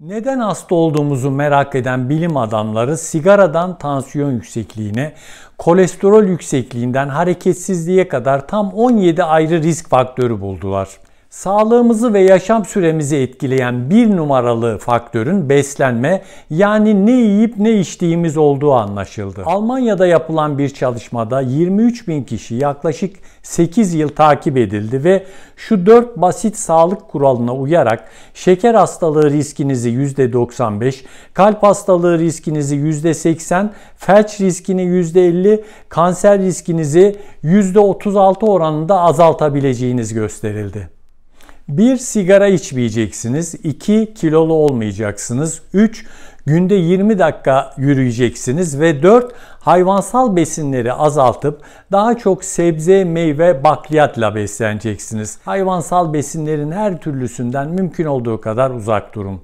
Neden hasta olduğumuzu merak eden bilim adamları sigaradan tansiyon yüksekliğine, kolesterol yüksekliğinden hareketsizliğe kadar tam 17 ayrı risk faktörü buldular. Sağlığımızı ve yaşam süremizi etkileyen bir numaralı faktörün beslenme yani ne yiyip ne içtiğimiz olduğu anlaşıldı. Almanya'da yapılan bir çalışmada 23 bin kişi yaklaşık 8 yıl takip edildi ve şu 4 basit sağlık kuralına uyarak şeker hastalığı riskinizi %95, kalp hastalığı riskinizi %80, felç riskini %50, kanser riskinizi %36 oranında azaltabileceğiniz gösterildi. 1. Sigara içmeyeceksiniz. 2. Kilolu olmayacaksınız. 3. Günde 20 dakika yürüyeceksiniz. Ve 4. Hayvansal besinleri azaltıp daha çok sebze, meyve, bakliyatla besleneceksiniz. Hayvansal besinlerin her türlüsünden mümkün olduğu kadar uzak durun.